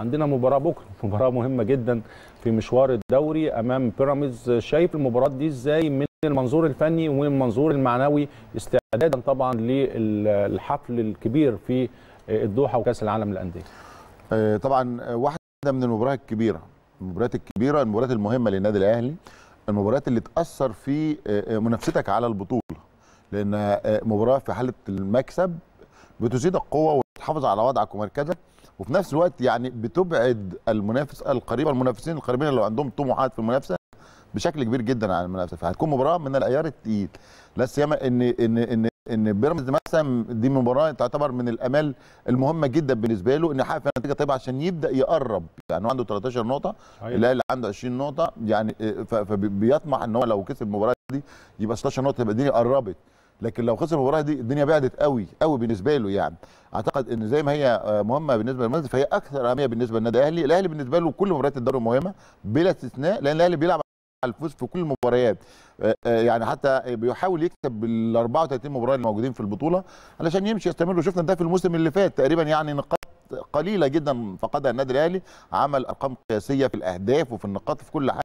عندنا مباراه بكره مباراه مهمه جدا في مشوار الدوري امام بيراميدز شايف المباراه دي ازاي من المنظور الفني ومن المنظور المعنوي استعدادا طبعا للحفل الكبير في الدوحه وكاس العالم للانديه آه، طبعا آه، واحده من المباريات الكبيره المباريات الكبيره المباريات المهمه للنادي الاهلي المباريات اللي تاثر في آه، منافستك على البطوله لان مباراه في حاله المكسب بتزيد القوه بتحافظ على وضعك ومركزك وفي نفس الوقت يعني بتبعد المنافس القريب المنافسين القريبين اللي عندهم طموحات في المنافسه بشكل كبير جدا عن المنافسه فهتكون مباراه من العيار الثقيل لا سيما ان ان ان ان بيراميدز مثلا دي مباراه تعتبر من الامال المهمه جدا بالنسبه له ان يحقق نتيجه طيبه عشان يبدا يقرب يعني هو عنده 13 نقطه أيوة. الاهلي عنده 20 نقطه يعني آه، فبيطمح ان هو لو كسب المباراه دي يبقى 16 نقطه تبقى الدنيا قربت لكن لو خسر المباراه دي الدنيا بعدت قوي قوي بالنسبه له يعني اعتقد ان زي ما هي آه، مهمه بالنسبه للمنزل فهي اكثر اهميه بالنسبه للنادي الاهلي الاهلي بالنسبه له كل مباريات الدوري مهمه بلا استثناء لان الاهلي بيلعب على الفوز في كل المباريات آه، آه، يعني حتى بيحاول يكسب ال 34 مباراه الموجودين في البطوله علشان يمشي يستمر وشفنا ده في الموسم اللي فات تقريبا يعني نقاط قليله جدا فقدها النادي الاهلي عمل ارقام قياسيه في الاهداف وفي النقاط في كل حاجه